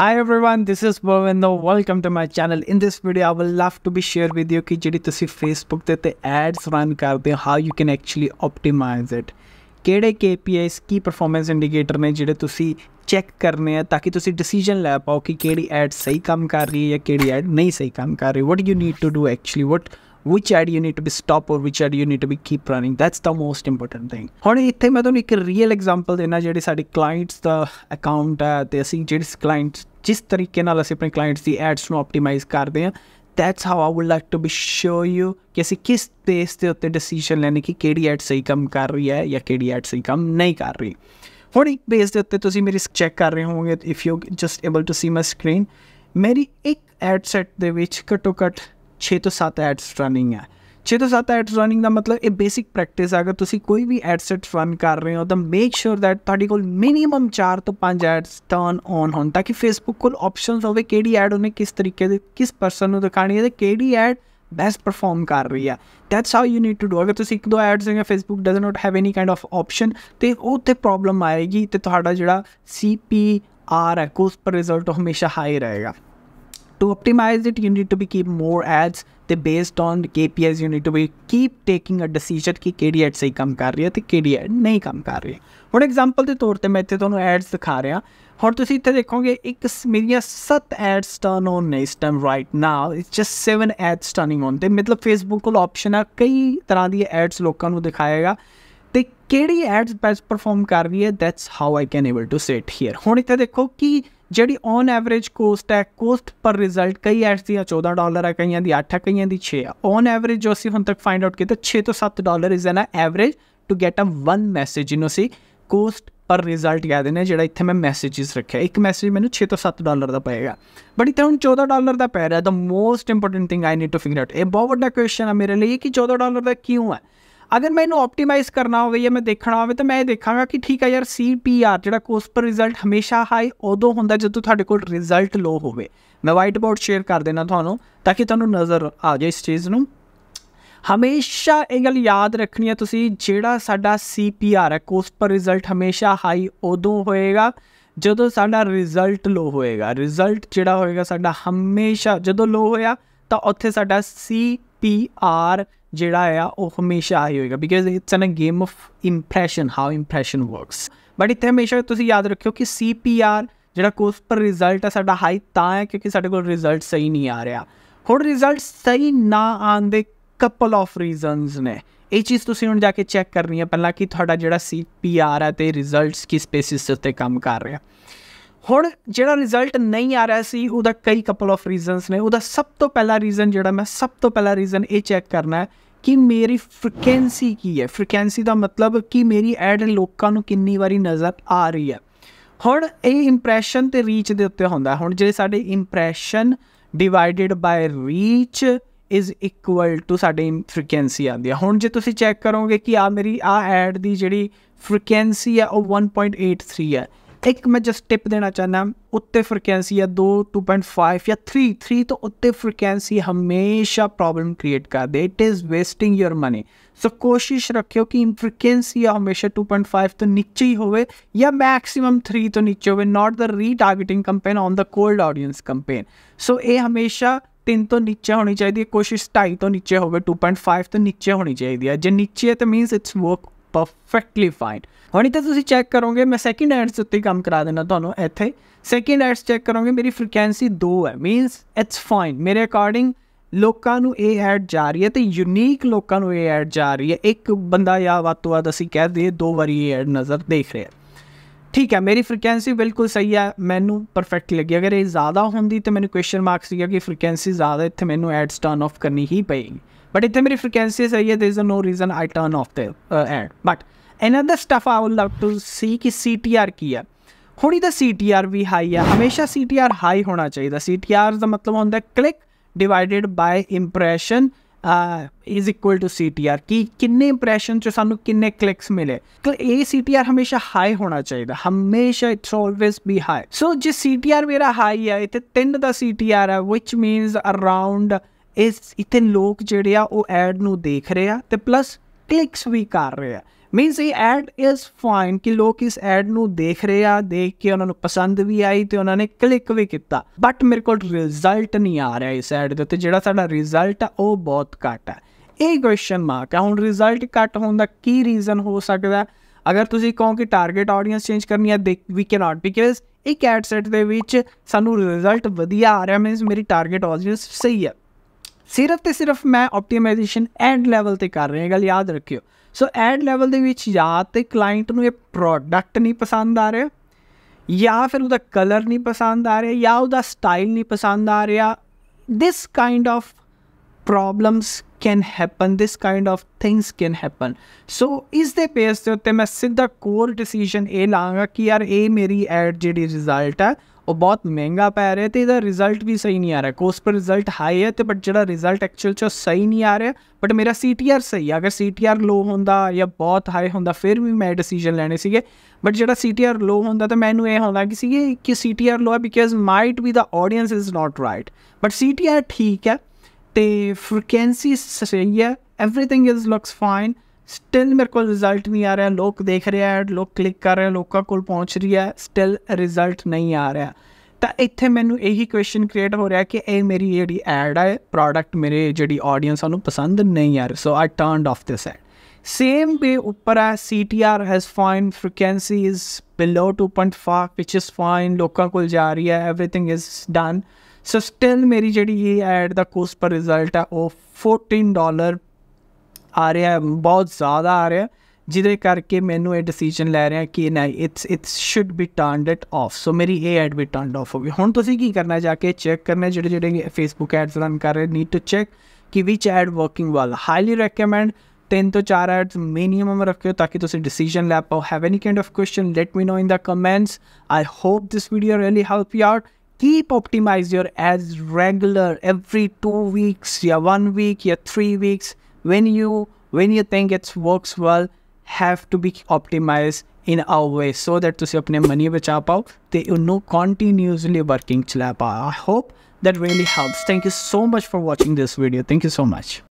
Hi everyone, this is Bhavendo. Welcome to my channel. In this video, I will love to be share with you that you run Facebook ads, how you can actually optimize it. What KPIs, key performance indicator, you check so that you can decision that ads are or ads are What you need to do actually, what which ad you need to be stop or which ad you need to be keep running that's the most important thing hone itthe main tonu ik real example dena jehde sade clients the account hai te assi clients ਜਿਸ ਤਰੀਕੇ ਨਾਲ ਅਸੀਂ ਆਪਣੇ clients ਦੀ ads ਨੂੰ optimise ਕਰਦੇ ਹਾਂ that's how I would like to be show you ਕਿ ਅਸੀਂ ਕਿਸ ਬੇਸ ਤੇ ਉੱਤੇ ਡਿਸੀਜਨ ਲੈਣੇ ਕਿ ਕਿਹੜੀ ਐਡ ਸਹੀ ਕੰਮ ਕਰ ਰਹੀ ਹੈ ਜਾਂ ਕਿਹੜੀ ਐਡ ਸਹੀ ਕੰਮ ਨਹੀਂ ਕਰ ਰਹੀ ਹੁਣ ਇੱਕ ਬੇਸ ਦੇ ਉੱਤੇ ਤੁਸੀਂ ਮੇਰੀ ਚੈੱਕ ਕਰ ਰਹੇ ਹੋਵੋਗੇ if you just able to see my screen ਮੇਰੀ ਇੱਕ ਐਡ ਸੈਟ ਦੇ ਵਿੱਚ ਘੱਟੋ ਘੱਟ 6 ਤੋਂ 7 ਐਡਸ ਰਨਿੰਗ ਹੈ ਛੇ ਤੋਂ ਸੱਤ ਐਡਸ ਰਨਿੰਗ ਦਾ ਮਤਲਬ ਇਹ ਬੇਸਿਕ ਪ੍ਰੈਕਟਿਸ ਆ ਅਗਰ ਤੁਸੀਂ ਕੋਈ ਵੀ ਐਡਸੈਟਸ ਰਨ ਕਰ ਰਹੇ ਹੋ ਤਾਂ ਮੇਕ ਸ਼ੋਰ ਦੈਟ ਤੁਹਾਡੇ ਕੋਲ ਮਿਨੀਮਮ 4 ਤੋਂ 5 ਐਡਸ ਟਰਨ ਔਨ ਹੋਣ ਤਾਂ ਕਿ ਫੇਸਬੁੱਕ ਕੋਲ ਆਪਸ਼ਨਸ ਹੋਵੇ ਕਿਹੜੀ ਐਡ ਉਹਨੇ ਕਿਸ ਤਰੀਕੇ ਦੇ ਕਿਸ ਪਰਸਨ ਨੂੰ ਦਿਖਾਣੀ ਹੈ ਤੇ ਕਿਹੜੀ ਐਡ ਬੈਸਟ ਪਰਫਾਰਮ ਕਰ ਰਹੀ ਹੈ that's how you need to do ਅਗਰ ਤੁਸੀਂ ਇੱਕ ਦੋ ਐਡਸ ਹੈਗਾ Facebook does not have any kind of option ਤੇ ਉਹ ਤੇ ਪ੍ਰੋਬਲਮ ਆਏਗੀ ਤੇ ਤੁਹਾਡਾ ਜਿਹੜਾ ਸੀਪੀ ਆਰ ਹੈ ਕੋਸਟ ਪਰ ਰਿਜ਼ਲਟ ਹਮੇਸ਼ਾ ਹਾਈ ਰਹੇਗਾ to optimize it you need to be keep more ads ਤੇ based on KPIs you need to be keep taking a decision ਕਿ ਕਿਹੜੀ ਐਡ ਸਹੀ ਕੰਮ ਕਰ ਰਹੀ ਹੈ ਤੇ ਕਿਹੜੀ ਐਡ ਨਹੀਂ ਕੰਮ ਕਰ ਰਹੀ ਹੁਣ ਐਗਜ਼ਾਮਪਲ ਦੇ ਤੌਰ ਤੇ ਮੈਂ ਇੱਥੇ ਤੁਹਾਨੂੰ ਐਡਸ ਦਿਖਾ ਰਿਹਾ ਹੁਣ ਤੁਸੀਂ ਇੱਥੇ ਦੇਖੋਗੇ ਇੱਕ ਮੇਰੀਆਂ 7 ਐਡਸ ਟਰਨ ਔਨ ਨੇ ਇਸ time right now it's just 7 ads turning on ਤੇ ਮਤਲਬ ਫੇਸਬੁੱਕ ਕੋਲ ਆਪਸ਼ਨ ਆ ਕਈ ਤਰ੍ਹਾਂ ਦੀ ਐਡਸ ਲੋਕਾਂ ਨੂੰ ਦਿਖਾਏਗਾ ਤੇ ਕਿਹੜੀ ਐਡਸ ਬੈਸਟ ਪਰਫਾਰਮ ਕਰ ਰਹੀ ਹੈ that's how I can able to set here ਹੁਣ ਇੱਥੇ ਦੇਖੋ ਕਿ ਜਿਹੜੀ ਔਨ ਐਵਰੇਜ ਕੋਸਟ ਹੈ ਕੋਸਟ ਪਰ ਰਿਜ਼ਲਟ ਕਈ ਐਡਸ ਦੀ 14 ਡਾਲਰ ਹੈ ਕਈਆਂ ਦੀ 8 ਹੈ ਕਈਆਂ ਦੀ 6 ਹੈ ਔਨ ਐਵਰੇਜ ਜੋ ਅਸੀਂ ਹੁਣ ਤੱਕ ਫਾਈਂਡ ਆਊਟ ਕੀਤਾ 6 ਤੋਂ 7 dollar is an average to get a one message you know see cost ਪਰ ਰਿਜ਼ਲਟ ਯਾਦ ਨੇ ਜਿਹੜਾ ਇੱਥੇ ਮੈਂ ਮੈਸੇजेस ਰੱਖਿਆ ਇੱਕ ਮੈਸੇਜ ਮੈਨੂੰ 6 ਤੋਂ 7 ਡਾਲਰ ਦਾ ਪਏਗਾ ਬਟ ਇੱਥੇ ਹੁਣ 14 ਡਾਲਰ ਦਾ ਪੈ ਰਿਹਾ the most important thing I need to figure out ਇਹ ਬਹੁਤ ਵੱਡਾ ਕੁਐਸਚਨ ਹੈ ਮੇਰੇ ਲਈ ਕਿ 14 ਡਾਲਰ ਦਾ ਕਿਉਂ ਹੈ ਅਗਰ ਮੈਂ ਇਹਨੂੰ ਆਪਟੀਮਾਈਜ਼ ਕਰਨਾ ਹੋਵੇ ਜਾਂ ਮੈਂ ਦੇਖਣਾ ਹੋਵੇ ਤਾਂ ਮੈਂ ਇਹ ਦੇਖਾਂਗਾ ਕਿ ਠੀਕ ਹੈ ਯਾਰ ਸੀਪੀਆਰ ਜਿਹੜਾ ਕੋਸਟ ਪਰ ਰਿਜ਼ਲਟ ਹਮੇਸ਼ਾ ਹਾਈ ਉਦੋਂ ਹੁੰਦਾ ਜਦੋਂ ਤੁਹਾਡੇ ਕੋਲ ਰਿਜ਼ਲਟ ਲੋ ਹੋਵੇ ਮੈਂ ਵਾਈਟ ਬੋਰਡ ਸ਼ੇਅਰ ਕਰ ਦੇਣਾ ਤੁਹਾਨੂੰ ਤਾਂ ਕਿ ਤੁਹਾਨੂੰ ਨਜ਼ਰ ਆ ਜਾਏ ਇਸ ਚੀਜ਼ ਨੂੰ ਹਮੇਸ਼ਾ ਇਹ ਗੱਲ ਯਾਦ ਰੱਖਣੀ ਹੈ ਤੁਸੀਂ ਜਿਹੜਾ ਸਾਡਾ ਸੀਪੀਆਰ ਹੈ ਕੋਸਟ ਪਰ ਰਿਜ਼ਲਟ ਹਮੇਸ਼ਾ ਹਾਈ ਉਦੋਂ ਹੋਏਗਾ ਜਦੋਂ ਸਾਡਾ ਰਿਜ਼ਲਟ ਲੋ ਹੋਏਗਾ ਰਿਜ਼ਲਟ ਜਿਹੜਾ ਹੋਏਗਾ ਸਾਡਾ ਹਮੇਸ਼ਾ ਜਦੋਂ ਲੋ ਹੋਇਆ ਤਾਂ ਉੱਥੇ ਸਾਡਾ ਸੀ ਪੀ ਆਰ ਜਿਹੜਾ ਆ ਉਹ ਹਮੇਸ਼ਾ ਆਈ ਹੋਏਗਾ because it's an game of impression how impression works but ਇੱਥੇ ਹਮੇਸ਼ਾ ਤੁਸੀਂ ਯਾਦ ਰੱਖਿਓ ਕਿ ਸੀ ਪੀ ਆਰ ਜਿਹੜਾ ਕੋਸ ਪਰ ਰਿਜ਼ਲਟ ਹੈ ਸਾਡਾ ਹਾਈ ਤਾਂ ਹੈ ਕਿਉਂਕਿ ਸਾਡੇ ਕੋਲ ਰਿਜ਼ਲਟ ਸਹੀ ਨਹੀਂ ਆ ਰਿਹਾ ਹੁਣ ਰਿਜ਼ਲਟ ਸਹੀ ਨਾ ਆਉਣ ਦੇ ਕਪਲ ਆਫ ਰੀਜ਼ਨਸ ਨੇ ਇਹ ਚੀਜ਼ ਤੁਸੀਂ ਹੁਣ ਜਾ ਕੇ ਚੈੱਕ ਕਰਨੀ ਹੈ ਪਹਿਲਾਂ ਕਿ ਤੁਹਾਡਾ ਜਿਹੜਾ ਆਰ ਹੈ ਤੇ ਰਿਜ਼ਲਟਸ ਕਿਸ ਬੇਸਿਸ ਤੇ ਕੰਮ ਕਰ ਰਿਹਾ ਹੁਣ ਜਿਹੜਾ ਰਿਜ਼ਲਟ ਨਹੀਂ ਆ ਰਿਹਾ ਸੀ ਉਹਦਾ ਕਈ ਕਪਲ ਆਫ ਰੀਜ਼ਨਸ ਨੇ ਉਹਦਾ ਸਭ ਤੋਂ ਪਹਿਲਾ ਰੀਜ਼ਨ ਜਿਹੜਾ ਮੈਂ ਸਭ ਤੋਂ ਪਹਿਲਾ ਰੀਜ਼ਨ ਇਹ ਚੈੱਕ ਕਰਨਾ ਹੈ ਕਿ ਮੇਰੀ ਫ੍ਰੀਕੁਐਂਸੀ ਕੀ ਹੈ ਫ੍ਰੀਕੁਐਂਸੀ ਦਾ ਮਤਲਬ ਕਿ ਮੇਰੀ ਐਡ ਲੋਕਾਂ ਨੂੰ ਕਿੰਨੀ ਵਾਰੀ ਨਜ਼ਰ ਆ ਰਹੀ ਹੈ ਹੁਣ ਇਹ ਇੰਪ੍ਰੈਸ਼ਨ ਤੇ ਰੀਚ ਦੇ ਉੱਤੇ ਹੁੰਦਾ ਹੁਣ ਜੇ ਸਾਡੇ impression divided by reach is equal to ਸਾਡੇ ਫ੍ਰੀਕੁਐਂਸੀ ਆਂਦੀ ਹੈ ਹੁਣ ਜੇ ਤੁਸੀਂ ਚੈੱਕ ਕਰੋਗੇ ਕਿ ਆ ਮੇਰੀ ਆ ਐਡ ਦੀ ਜਿਹੜੀ ਫ੍ਰੀਕੁਐਂਸੀ ਹੈ ਉਹ 1.83 ਹੈ ਇੱਕ ਮੈਂ ਜਸਟ ਟਿਪ ਦੇਣਾ ਚਾਹਨਾ ਉੱਤੇ ਫ੍ਰੀਕਵੈਂਸੀ ਆ 2 2.5 ਜਾਂ 3 3 ਤੋਂ ਉੱਤੇ ਫ੍ਰੀਕਵੈਂਸੀ ਹਮੇਸ਼ਾ ਪ੍ਰੋਬਲਮ ਕ੍ਰੀਏਟ ਕਰਦੇ it is wasting your money so ਕੋਸ਼ਿਸ਼ ਰੱਖਿਓ ਕਿ ਫ੍ਰੀਕਵੈਂਸੀ ਆ ਹਮੇਸ਼ਾ 2.5 ਤੋਂ ਨੀਚੇ ਹੀ ਹੋਵੇ ਜਾਂ ਮੈਕਸਿਮਮ 3 ਤੋਂ ਨੀਚੇ ਹੋਵੇ not the retargeting campaign on the cold audience campaign so ਇਹ ਹਮੇਸ਼ਾ 3 ਤੋਂ ਨੀਚੇ ਹੋਣੀ ਚਾਹੀਦੀ ਹੈ ਕੋਸ਼ਿਸ਼ 2.5 ਤੋਂ ਨੀਚੇ ਹੋਵੇ 2.5 ਤੋਂ ਨੀਚੇ ਹੋਣੀ ਚਾਹੀਦੀ ਹੈ ਜੇ ਨੀਚੇ ਹੈ ਤਾਂ means it's work perfectly fine ਹੁਣ ਤਾਂ ਤੁਸੀਂ ਚੈੱਕ ਕਰੋਗੇ ਮੈਂ ਸੈਕਿੰਡ ਐਡਸ ਉੱਤੇ ਕੰਮ ਕਰਾ ਦੇਣਾ ਤੁਹਾਨੂੰ ਇੱਥੇ ਸੈਕਿੰਡ ਐਡਸ ਚੈੱਕ ਕਰੋਗੇ ਮੇਰੀ ਫ੍ਰੀਕੁਐਂਸੀ 2 ਹੈ ਮੀਨਸ ਇਟਸ ਫਾਈਨ ਮੇਰੇ ਅਕੋਰਡਿੰਗ ਲੋਕਾਂ ਨੂੰ ਇਹ ਐਡ ਜਾ ਰਹੀ ਹੈ ਤੇ ਯੂਨੀਕ ਲੋਕਾਂ ਨੂੰ ਇਹ ਐਡ ਜਾ ਰਹੀ ਹੈ ਇੱਕ ਬੰਦਾ ਜਾਂ ਵੱਤ ਤੋਂ ਵੱਧ ਅਸੀਂ ਕਹਿ ਦਈਏ ਦੋ ਵਾਰੀ ਇਹ ਐਡ ਨਜ਼ਰ ਦੇਖ ਰਿਹਾ ਠੀਕ ਹੈ ਮੇਰੀ ਫ੍ਰੀਕੁਐਂਸੀ ਬਿਲਕੁਲ ਸਹੀ ਹੈ ਮੈਨੂੰ ਪਰਫੈਕਟ ਲੱਗੀ ਅਗਰ ਇਹ ਜ਼ਿਆਦਾ ਹੁੰਦੀ ਤੇ ਮੈਨੂੰ ਕੁਐਸਚਨ ਮਾਰਕਸ ਸੀਗਾ ਕਿ ਫ੍ਰੀਕੁਐਂਸੀ ਜ਼ਿਆਦਾ ਇੱਥੇ ਮੈਨੂੰ ਐਡਸ ਟਰਨ ਆਫ ਕਰਨੀ ਹੀ ਪਏਗੀ ਬਟ ਇੱਥੇ ਮੇਰੀ ਫ੍ਰੀਕੁਐਂਸੀ ਸਹੀ ਹੈ there is no reason I turn off the ad but another stuff I would love to see ਕਿ ਸੀਟੀਆਰ ਕੀ ਹੈ ਹੁਣ ਇਹਦਾ ਸੀਟੀਆਰ ਵੀ ਹਾਈ ਆ ਹਮੇਸ਼ਾ ਸੀਟੀਆਰ ਹਾਈ ਹੋਣਾ ਚਾਹੀਦਾ ਸੀਟੀਆਰ ਦਾ ਮਤਲਬ ਹੁੰਦਾ click divided by impression is equal to CTR ਕਿ ਕਿੰਨੇ ਇੰਪ੍ਰੈਸ਼ਨ ਚ ਸਾਨੂੰ ਕਿੰਨੇ ਕਲਿੱਕਸ ਮਿਲੇ ਇਹ ਸੀਟੀਆਰ ਹਮੇਸ਼ਾ ਹਾਈ ਹੋਣਾ ਚਾਹੀਦਾ ਹਮੇਸ਼ਾ it's always be high so ਜੇ ਸੀਟੀਆਰ ਮੇਰਾ ਹਾਈ ਹੈ ਤੇ 3 ਦਾ ਸੀਟੀਆਰ ਹੈ which means around ਇਸ ਇਤਨ ਲੋਕ ਜਿਹੜੇ ਆ ਉਹ ਐਡ ਨੂੰ ਦੇਖ ਰਹੇ ਆ ਤੇ ਪਲੱਸ ਕਲਿਕਸ ਵੀ ਕਰ ਰਹੇ ਆ ਮੀਨਸ ਇਹ ਐਡ ਇਜ਼ ਫਾਈਨ ਕਿ ਲੋਕ ਇਸ ਐਡ ਨੂੰ ਦੇਖ ਰਹੇ ਆ ਦੇਖ ਕੇ ਉਹਨਾਂ ਨੂੰ ਪਸੰਦ ਵੀ ਆਈ ਤੇ ਉਹਨਾਂ ਨੇ ਕਲਿੱਕ ਵੀ ਕੀਤਾ ਬਟ ਮੇਰੇ ਕੋਲ ਰਿਜ਼ਲਟ ਨਹੀਂ ਆ ਰਿਹਾ ਇਸ ਐਡ ਦੇ ਉੱਤੇ ਜਿਹੜਾ ਸਾਡਾ ਰਿਜ਼ਲਟ ਆ ਉਹ ਬਹੁਤ ਘੱਟ ਆ ਇਹ ਕੁਐਸਚਨ ਮਾਰਕ ਆ ਹੁਣ ਰਿਜ਼ਲਟ ਘੱਟ ਹੋਣ ਦਾ ਕੀ ਰੀਜ਼ਨ ਹੋ ਸਕਦਾ ਅਗਰ ਤੁਸੀਂ ਕਹੋ ਕਿ ਟਾਰਗੇਟ ਆਡੀਅנס ਚੇਂਜ ਕਰਨੀ ਹੈ ਵੀ ਕੈਨ ਨਾਟ ਬਿਕਾਜ਼ ਇੱਕ ਐਡ ਸੈਟ ਦੇ ਵਿੱਚ ਸਾਨੂੰ ਰਿਜ਼ਲਟ ਵਧੀਆ ਆ ਰਿਹਾ ਮੀਨਸ ਮੇਰੀ ਟਾਰਗੇਟ ਆਡੀਅנס ਸਹੀ ਹੈ ਸਿਰਫ ਤੇ ਸਿਰਫ ਮੈਂ ਆਪਟੀਮਾਈਜੇਸ਼ਨ ਐਡ ਲੈਵਲ ਤੇ ਕਰ ਰਿਹਾ ਗੱਲ ਯਾਦ ਰੱਖਿਓ ਸੋ ਐਡ ਲੈਵਲ ਦੇ ਵਿੱਚ ਜਾਂ ਤੇ ਕਲਾਇੰਟ ਨੂੰ ਇਹ ਪ੍ਰੋਡਕਟ ਨਹੀਂ ਪਸੰਦ ਆ ਰਿਹਾ ਜਾਂ ਫਿਰ ਉਹਦਾ ਕਲਰ ਨਹੀਂ ਪਸੰਦ ਆ ਰਿਹਾ ਜਾਂ ਉਹਦਾ ਸਟਾਈਲ ਨਹੀਂ ਪਸੰਦ ਆ ਰਿਹਾ this kind of problems can happen this kind of things can happen so ਇਸ ਦੇ ਬੇਸ ਤੇ ਉੱਤੇ ਮੈਂ ਸਿੱਧਾ ਕੋਰ ਡਿਸੀਜਨ ਇਹ ਲਾਂਗਾ ਕਿ ਯਾਰ ਇਹ ਮੇਰੀ ਐਡ ਜਿਹੜੀ ਰਿਜ਼ਲਟ ਹੈ ਉਹ ਬਹੁਤ ਮਹਿੰਗਾ ਪੈ ਰਿਹਾ ਤੇ ਇਹਦਾ ਰਿਜ਼ਲਟ ਵੀ ਸਹੀ ਨਹੀਂ ਆ ਰਿਹਾ ਕੋਸਟ ਪਰ ਰਿਜ਼ਲਟ ਹਾਈ ਹੈ ਤੇ ਬਟ ਜਿਹੜਾ ਰਿਜ਼ਲਟ ਐਕਚੁਅਲ ਚ ਸਹੀ ਨਹੀਂ ਆ ਰਿਹਾ ਬਟ ਮੇਰਾ ਸੀਟੀਆਰ ਸਹੀ ਆ ਅਗਰ ਸੀਟੀਆਰ ਲੋ ਹੁੰਦਾ ਜਾਂ ਬਹੁਤ ਹਾਈ ਹੁੰਦਾ ਫਿਰ ਵੀ ਮੈਂ ਡਿਸੀਜਨ ਲੈਣੇ ਸੀਗੇ ਬਟ ਜਿਹੜਾ ਸੀਟੀਆਰ ਲੋ ਹੁੰਦਾ ਤਾਂ ਮੈਨੂੰ ਇਹ ਹੁੰਦਾ ਕਿ ਸੀਗੇ ਕਿ ਸੀਟੀਆਰ ਲੋ ਹੈ because might be the audience is not right but CTR ਠੀਕ ਹੈ ਤੇ ਫ੍ਰੀਕੁਐਂਸੀ ਸਹੀ ਹੈ everything is looks fine still ਮੇਰੇ ਕੋਲ ਰਿਜ਼ਲਟ ਨਹੀਂ ਆ ਰਿਹਾ ਲੋਕ ਦੇਖ ਰਿਹਾ ਹੈ ਲੋਕ ਕਲਿੱਕ ਕਰ ਰਹੇ ਲੋਕਾਂ ਕੋਲ ਪਹੁੰਚ ਰਿਹਾ ਹੈ ਸਟਿਲ ਰਿਜ਼ਲਟ ਨਹੀਂ ਆ ਰਿਹਾ ਤਾਂ ਇੱਥੇ ਮੈਨੂੰ ਇਹੀ ਕੁਐਸਚਨ ਕ੍ਰੀਏਟ ਹੋ ਰਿਹਾ ਕਿ ਇਹ ਮੇਰੀ ਜਿਹੜੀ ਐਡ ਹੈ ਪ੍ਰੋਡਕਟ ਮੇਰੇ ਜਿਹੜੀ ਆਡੀਅנס ਨੂੰ ਪਸੰਦ ਨਹੀਂ ਆ ਰਹੀ so I turned off this ad same way ਉੱਪਰ ਆ CTR has fine frequency is below 2.5 which is fine ਲੋਕਾਂ ਕੋਲ ਜਾ ਰਹੀ ਹੈ everything is done so still ਮੇਰੀ ਜਿਹੜੀ ਇਹ ਐਡ ਦਾ ਕੋਸਟ ਪਰ ਰਿਜ਼ਲਟ ਆ ਉਹ 14 ਡਾਲਰ ਆ ਰਿਹਾ ਬਹੁਤ ਜ਼ਿਆਦਾ ਆ ਰਿਹਾ ਜਿਹਦੇ ਕਰਕੇ ਮੈਨੂੰ ਇਹ ਡਿਸੀਜਨ ਲੈ ਰਿਹਾ ਕਿ ਨਾ it's it's should be turned it off so ਮੇਰੀ ਇਹ ਐਡ ਵੀ ਟਰਨਡ ਆਫ ਹੋ ਗਈ ਹੁਣ ਤੁਸੀਂ ਕੀ ਕਰਨਾ ਜਾ ਕੇ ਚੈੱਕ ਕਰਨਾ ਜਿਹੜੇ ਜਿਹੜੇ ਫੇਸਬੁੱਕ ਐਡਸ ਰਨ ਕਰ ਰਹੇ ਨੀਡ ਟੂ ਚੈੱਕ ਕਿ which ad working well highly recommend ਤਿੰਨ ਤੋਂ ਚਾਰ ਐਡਸ ਮਿਨੀਮਮ ਰੱਖਿਓ ਤਾਂ ਕਿ ਤੁਸੀਂ ਡਿਸੀਜਨ ਲੈ ਪਾਓ have any kind of question let me know in the comments I hope this video really help you out keep optimize your ads regular every two weeks yeah one week yeah three weeks when you when you think it works well have to be optimized in a way so that ਤੁਸੀਂ ਆਪਣੇ money ਬਚਾ ਪਾਓ they you know continuously working ਪਾਓ i hope that really helps thank you so much for watching this video thank you so much